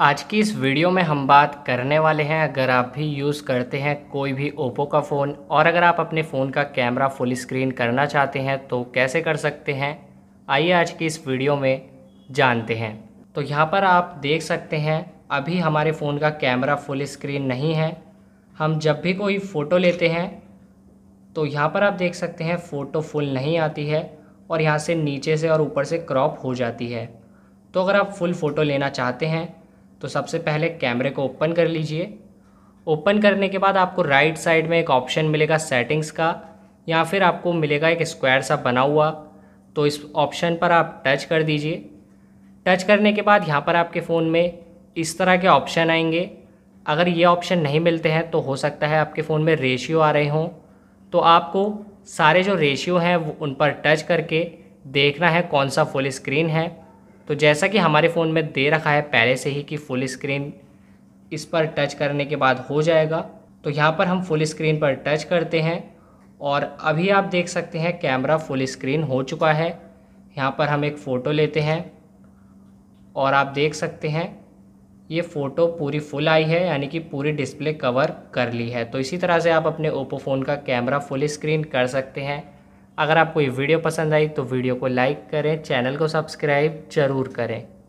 आज की इस वीडियो में हम बात करने वाले हैं अगर आप भी यूज़ करते हैं कोई भी ओप्पो का फ़ोन और अगर आप अपने फ़ोन का कैमरा फुल स्क्रीन करना चाहते हैं तो कैसे कर सकते हैं आइए आज की इस वीडियो में जानते हैं तो यहाँ पर आप देख सकते हैं अभी हमारे फ़ोन का कैमरा फुल स्क्रीन नहीं है हम जब भी कोई फ़ोटो लेते हैं तो यहाँ पर आप देख सकते हैं फ़ोटो फुल नहीं आती है और यहाँ से नीचे से और ऊपर से क्रॉप हो जाती है तो अगर आप फुल फ़ोटो लेना चाहते हैं तो सबसे पहले कैमरे को ओपन कर लीजिए ओपन करने के बाद आपको राइट साइड में एक ऑप्शन मिलेगा सेटिंग्स का या फिर आपको मिलेगा एक स्क्वायर सा बना हुआ तो इस ऑप्शन पर आप टच कर दीजिए टच करने के बाद यहाँ पर आपके फ़ोन में इस तरह के ऑप्शन आएंगे अगर ये ऑप्शन नहीं मिलते हैं तो हो सकता है आपके फ़ोन में रेशियो आ रहे हों तो आपको सारे जो रेशियो हैं उन पर टच करके देखना है कौन सा फुल स्क्रीन है तो जैसा कि हमारे फ़ोन में दे रखा है पहले से ही कि फुल स्क्रीन इस पर टच करने के बाद हो जाएगा तो यहाँ पर हम फुल स्क्रीन पर टच करते हैं और अभी आप देख सकते हैं कैमरा फुल स्क्रीन हो चुका है यहाँ पर हम एक फ़ोटो लेते हैं और आप देख सकते हैं ये फ़ोटो पूरी फुल आई है यानी कि पूरी डिस्प्ले कवर कर ली है तो इसी तरह से आप अपने ओप्पो फ़ोन का कैमरा फुल स्क्रीन कर सकते हैं अगर आपको ये वीडियो पसंद आई तो वीडियो को लाइक करें चैनल को सब्सक्राइब जरूर करें